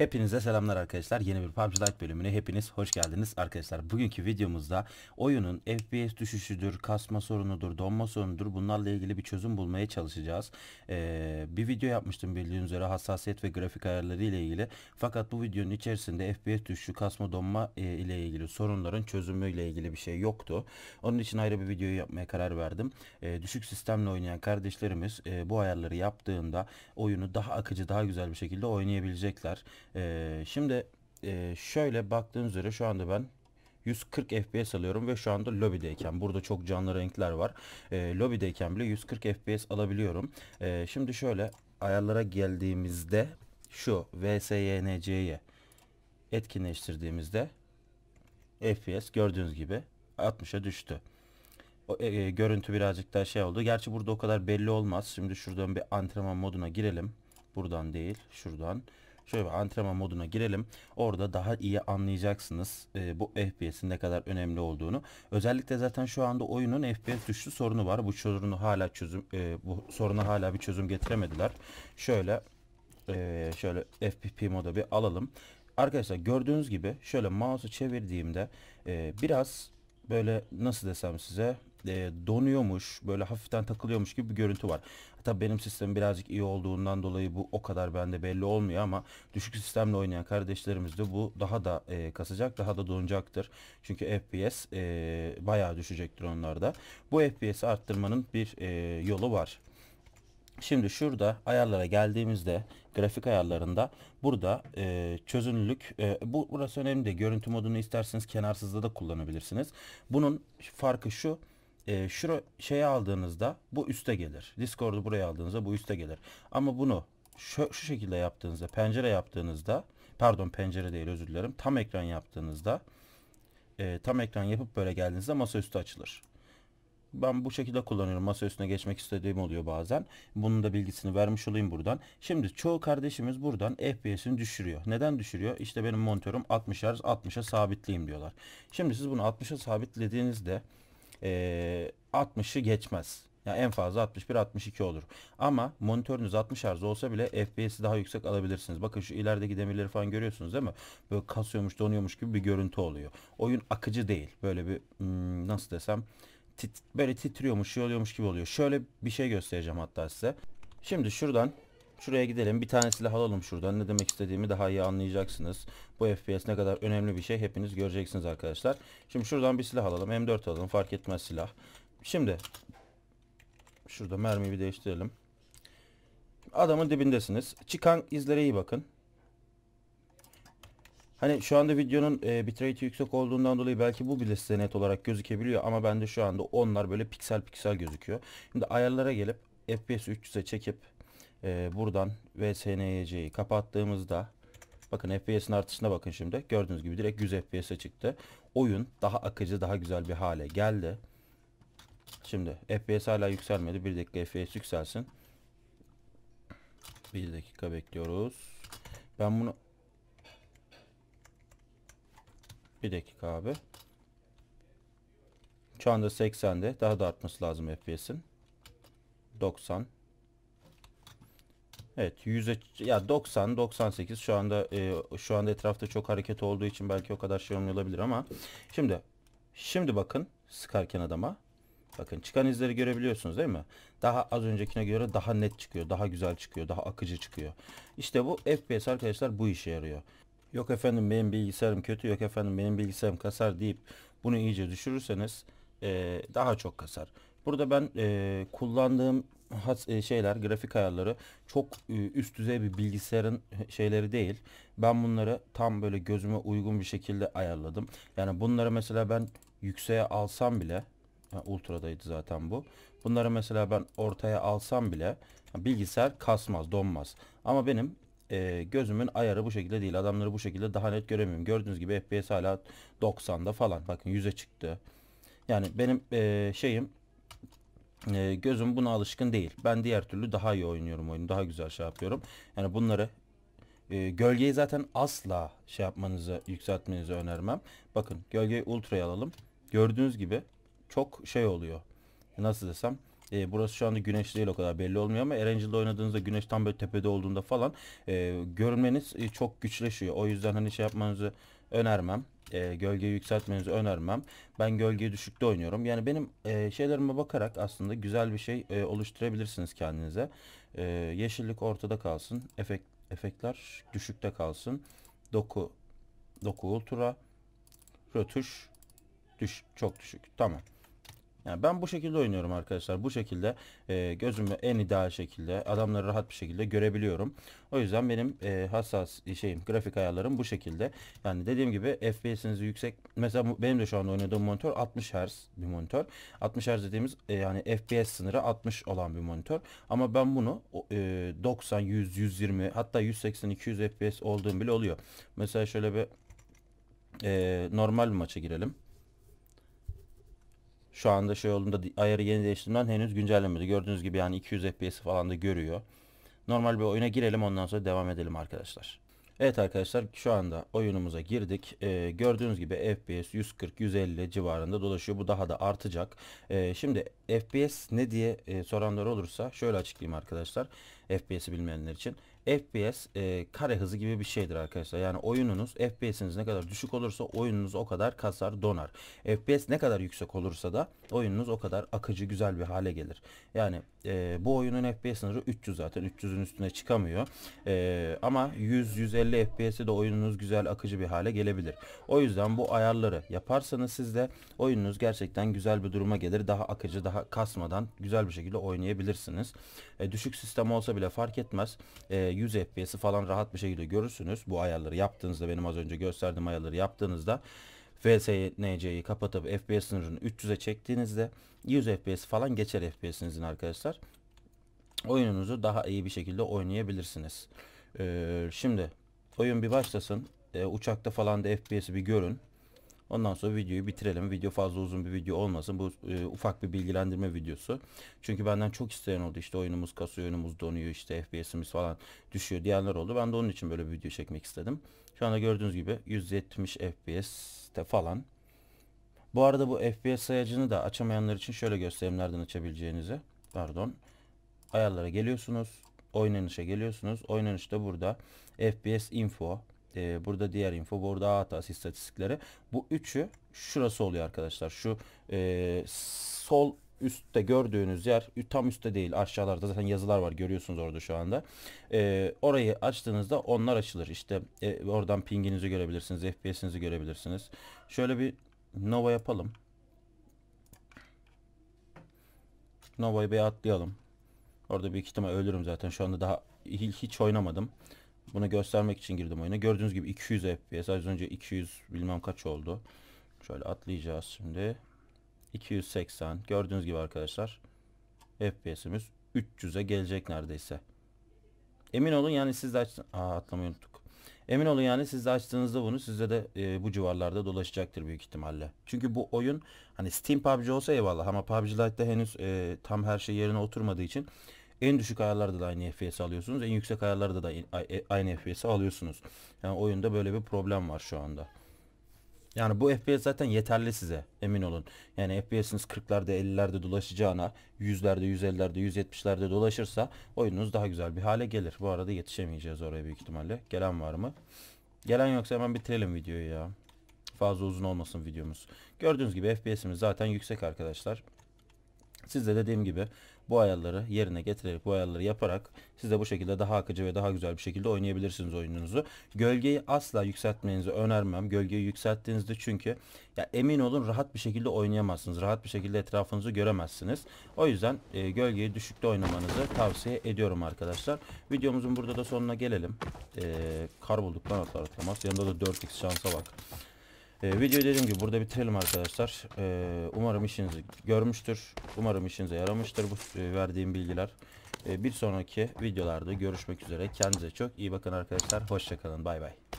Hepinize selamlar arkadaşlar. Yeni bir PUBG Lite bölümüne hepiniz hoş geldiniz arkadaşlar. Bugünkü videomuzda oyunun FPS düşüşüdür, kasma sorunudur, donma sorunudur bunlarla ilgili bir çözüm bulmaya çalışacağız. Ee, bir video yapmıştım bildiğiniz üzere hassasiyet ve grafik ayarları ile ilgili. Fakat bu videonun içerisinde FPS düşüşü, kasma, donma e, ile ilgili sorunların çözümü ile ilgili bir şey yoktu. Onun için ayrı bir video yapmaya karar verdim. E, düşük sistemle oynayan kardeşlerimiz e, bu ayarları yaptığında oyunu daha akıcı, daha güzel bir şekilde oynayabilecekler. Ee, şimdi e, şöyle baktığınız üzere şu anda ben 140 FPS alıyorum ve şu anda lobideyken burada çok canlı renkler var. E, lobideyken bile 140 FPS alabiliyorum. E, şimdi şöyle ayarlara geldiğimizde şu VSYNC'ye etkinleştirdiğimizde FPS gördüğünüz gibi 60'a düştü. O, e, e, görüntü birazcık daha şey oldu. Gerçi burada o kadar belli olmaz. Şimdi şuradan bir antrenman moduna girelim. Buradan değil, şuradan. Şöyle bir antrenman moduna girelim. Orada daha iyi anlayacaksınız e, bu FPS'in ne kadar önemli olduğunu. Özellikle zaten şu anda oyunun FPS düştü sorunu var. Bu sorunu hala çözüm e, bu soruna hala bir çözüm getiremediler. Şöyle e, şöyle FPP moda bir alalım. Arkadaşlar gördüğünüz gibi şöyle mouse'u çevirdiğimde e, biraz böyle nasıl desem size e, donuyormuş böyle hafiften takılıyormuş gibi bir görüntü var. E, Tabi benim sistemim birazcık iyi olduğundan dolayı bu o kadar bende belli olmuyor ama düşük sistemle oynayan kardeşlerimizde bu daha da e, kasacak daha da donacaktır. Çünkü FPS e, bayağı düşecektir onlarda. Bu FPS'i arttırmanın bir e, yolu var. Şimdi şurada ayarlara geldiğimizde grafik ayarlarında burada e, çözünürlük e, bu burası önemli de görüntü modunu isterseniz kenarsızda da kullanabilirsiniz. Bunun farkı şu e, ee, şura şeye aldığınızda bu üste gelir. Discord'u buraya aldığınızda bu üste gelir. Ama bunu şu, şu şekilde yaptığınızda pencere yaptığınızda pardon pencere değil özür dilerim tam ekran yaptığınızda e, tam ekran yapıp böyle geldiğinizde masaüstü açılır. Ben bu şekilde kullanıyorum. masaüstüne geçmek istediğim oluyor bazen. Bunun da bilgisini vermiş olayım buradan. Şimdi çoğu kardeşimiz buradan FPS'ini düşürüyor. Neden düşürüyor? İşte benim monitörüm 60 Hz 60'a sabitleyeyim diyorlar. Şimdi siz bunu 60'a sabitlediğinizde e, 60'ı geçmez. Yani en fazla 61-62 olur. Ama monitörünüz 60 Hz olsa bile FPS'i daha yüksek alabilirsiniz. Bakın şu ilerideki demirleri falan görüyorsunuz değil mi? Böyle kasıyormuş donuyormuş gibi bir görüntü oluyor. Oyun akıcı değil. Böyle bir hmm, nasıl desem tit, böyle titriyormuş şey oluyormuş gibi oluyor. Şöyle bir şey göstereceğim hatta size. Şimdi şuradan Şuraya gidelim bir tane silah alalım şuradan ne demek istediğimi daha iyi anlayacaksınız. Bu FPS ne kadar önemli bir şey hepiniz göreceksiniz arkadaşlar. Şimdi şuradan bir silah alalım M4 alalım fark etmez silah. Şimdi şurada mermiyi bir değiştirelim. Adamın dibindesiniz. Çıkan izlere iyi bakın. Hani şu anda videonun e, bitrate yüksek olduğundan dolayı belki bu bile size net olarak gözükebiliyor ama bende şu anda onlar böyle piksel piksel gözüküyor. Şimdi ayarlara gelip FPS 300'e çekip e, buradan VSNYC'yi kapattığımızda bakın FPS'in artışına bakın şimdi. Gördüğünüz gibi direkt 100 FPS'e çıktı. Oyun daha akıcı daha güzel bir hale geldi. Şimdi FPS hala yükselmedi. Bir dakika FPS yükselsin. Bir dakika bekliyoruz. Ben bunu bir dakika abi. Şu anda 80'de. Daha da artması lazım FPS'in. 90 Evet 100'e ya 90 98 şu anda e, şu anda etrafta çok hareket olduğu için belki o kadar şey olmayabilir ama şimdi şimdi bakın sıkarken adama bakın çıkan izleri görebiliyorsunuz değil mi? Daha az öncekine göre daha net çıkıyor, daha güzel çıkıyor, daha akıcı çıkıyor. İşte bu FPS arkadaşlar bu işe yarıyor. Yok efendim benim bilgisayarım kötü, yok efendim benim bilgisayarım kasar deyip bunu iyice düşürürseniz e, daha çok kasar. Burada ben e, kullandığım e, şeyler, grafik ayarları çok e, üst düzey bir bilgisayarın e, şeyleri değil. Ben bunları tam böyle gözüme uygun bir şekilde ayarladım. Yani bunları mesela ben yükseğe alsam bile yani ultradaydı zaten bu. Bunları mesela ben ortaya alsam bile bilgisayar kasmaz, donmaz. Ama benim e, gözümün ayarı bu şekilde değil. Adamları bu şekilde daha net göremiyorum. Gördüğünüz gibi FPS hala 90'da falan. Bakın 100'e çıktı. Yani benim e, şeyim e, gözüm buna alışkın değil. Ben diğer türlü daha iyi oynuyorum oyunu. Daha güzel şey yapıyorum. Yani bunları e, gölgeyi zaten asla şey yapmanızı, yükseltmenizi önermem. Bakın gölgeyi ultra'ya alalım. Gördüğünüz gibi çok şey oluyor. Nasıl desem e, burası şu anda güneşli değil o kadar belli olmuyor ama Erangel'da oynadığınızda güneş tam böyle tepede olduğunda falan e, görünmeniz e, çok güçleşiyor. O yüzden hani şey yapmanızı önermem. E, gölgeyi yükseltmenizi önermem. Ben gölgeyi düşükte oynuyorum. Yani benim e, şeylerime bakarak aslında güzel bir şey e, oluşturabilirsiniz kendinize. E, yeşillik ortada kalsın. efek, efektler düşükte kalsın. Doku, doku ultra. Rötuş düş, çok düşük. Tamam. Yani ben bu şekilde oynuyorum arkadaşlar. Bu şekilde e, gözümü en ideal şekilde adamları rahat bir şekilde görebiliyorum. O yüzden benim e, hassas e, şeyim grafik ayarlarım bu şekilde. Yani dediğim gibi FPS'inizi yüksek. Mesela benim de şu anda oynadığım monitör 60 Hz bir monitör. 60 Hz dediğimiz e, yani FPS sınırı 60 olan bir monitör. Ama ben bunu e, 90, 100, 120 hatta 180, 200 FPS olduğum bile oluyor. Mesela şöyle bir e, normal bir maça girelim şu anda şey olduğunda ayarı yeni değiştirmeden henüz güncellemedi. Gördüğünüz gibi yani 200 FPS falan da görüyor. Normal bir oyuna girelim ondan sonra devam edelim arkadaşlar. Evet arkadaşlar şu anda oyunumuza girdik. Ee, gördüğünüz gibi FPS 140-150 civarında dolaşıyor. Bu daha da artacak. Ee, şimdi FPS ne diye e, soranlar olursa şöyle açıklayayım arkadaşlar. FPS'i bilmeyenler için. FPS e, kare hızı gibi bir şeydir arkadaşlar. Yani oyununuz FPS'iniz ne kadar düşük olursa oyununuz o kadar kasar donar. FPS ne kadar yüksek olursa da oyununuz o kadar akıcı güzel bir hale gelir. Yani e, bu oyunun FPS sınırı 300 zaten 300'ün üstüne çıkamıyor. E, ama 100-150 FPS'e de oyununuz güzel akıcı bir hale gelebilir. O yüzden bu ayarları yaparsanız sizde oyununuz gerçekten güzel bir duruma gelir. Daha akıcı daha kasmadan güzel bir şekilde oynayabilirsiniz. E, düşük sistem olsa bile bile fark etmez. E, ee, 100 FPS'i falan rahat bir şekilde görürsünüz. Bu ayarları yaptığınızda benim az önce gösterdiğim ayarları yaptığınızda VSNC'yi kapatıp FPS sınırını 300'e çektiğinizde 100 FPS falan geçer FPS'inizin arkadaşlar. Oyununuzu daha iyi bir şekilde oynayabilirsiniz. Ee, şimdi oyun bir başlasın. Ee, uçakta falan da FPS'i bir görün. Ondan sonra videoyu bitirelim. Video fazla uzun bir video olmasın. Bu e, ufak bir bilgilendirme videosu. Çünkü benden çok isteyen oldu. İşte oyunumuz kasıyor, oyunumuz donuyor, işte FPS'imiz falan düşüyor diyenler oldu. Ben de onun için böyle bir video çekmek istedim. Şu anda gördüğünüz gibi 170 FPS'te falan. Bu arada bu FPS sayacını da açamayanlar için şöyle göstereyim nereden açabileceğinizi. Pardon. Ayarlara geliyorsunuz. Oynanışa geliyorsunuz. Oynanışta burada FPS info, e, burada diğer info, burada hatası istatistikleri. Bu üçü şurası oluyor arkadaşlar. Şu e, sol üstte gördüğünüz yer tam üstte değil aşağılarda zaten yazılar var görüyorsunuz orada şu anda. E, orayı açtığınızda onlar açılır. işte e, oradan pinginizi görebilirsiniz, FPS'inizi görebilirsiniz. Şöyle bir Nova yapalım. Nova'yı bir atlayalım. Orada bir ihtimal ölürüm zaten. Şu anda daha hiç oynamadım. Bunu göstermek için girdim oyuna. Gördüğünüz gibi 200 FPS. Az önce 200 bilmem kaç oldu. Şöyle atlayacağız şimdi. 280. Gördüğünüz gibi arkadaşlar FPS'imiz 300'e gelecek neredeyse. Emin olun yani siz de açtın. Aa atlamayı unuttuk. Emin olun yani siz de açtığınızda bunu sizde de e, bu civarlarda dolaşacaktır büyük ihtimalle. Çünkü bu oyun hani Steam PUBG olsa eyvallah ama PUBG Lite'da henüz e, tam her şey yerine oturmadığı için en düşük ayarlarda da aynı FPS alıyorsunuz. En yüksek ayarlarda da e, aynı FPS alıyorsunuz. Yani oyunda böyle bir problem var şu anda. Yani bu FPS zaten yeterli size emin olun. Yani FPS'iniz 40'larda 50'lerde dolaşacağına 100'lerde 150'lerde 170'lerde dolaşırsa oyununuz daha güzel bir hale gelir. Bu arada yetişemeyeceğiz oraya büyük ihtimalle. Gelen var mı? Gelen yoksa hemen bitirelim videoyu ya. Fazla uzun olmasın videomuz. Gördüğünüz gibi FPS'imiz zaten yüksek arkadaşlar. Siz de dediğim gibi bu ayarları yerine getirerek bu ayarları yaparak siz de bu şekilde daha akıcı ve daha güzel bir şekilde oynayabilirsiniz oyununuzu. Gölgeyi asla yükseltmenizi önermem. Gölgeyi yükselttiğinizde çünkü ya emin olun rahat bir şekilde oynayamazsınız. Rahat bir şekilde etrafınızı göremezsiniz. O yüzden e, gölgeyi düşükte oynamanızı tavsiye ediyorum arkadaşlar. Videomuzun burada da sonuna gelelim. E, kar bulduktan atlar atlamaz. Yanında da 4x şansa bak. E, videoyu dediğim gibi burada bitirelim arkadaşlar. E, umarım işinizi görmüştür. Umarım işinize yaramıştır bu e, verdiğim bilgiler. E, bir sonraki videolarda görüşmek üzere. Kendinize çok iyi bakın arkadaşlar. Hoşçakalın. Bay bay.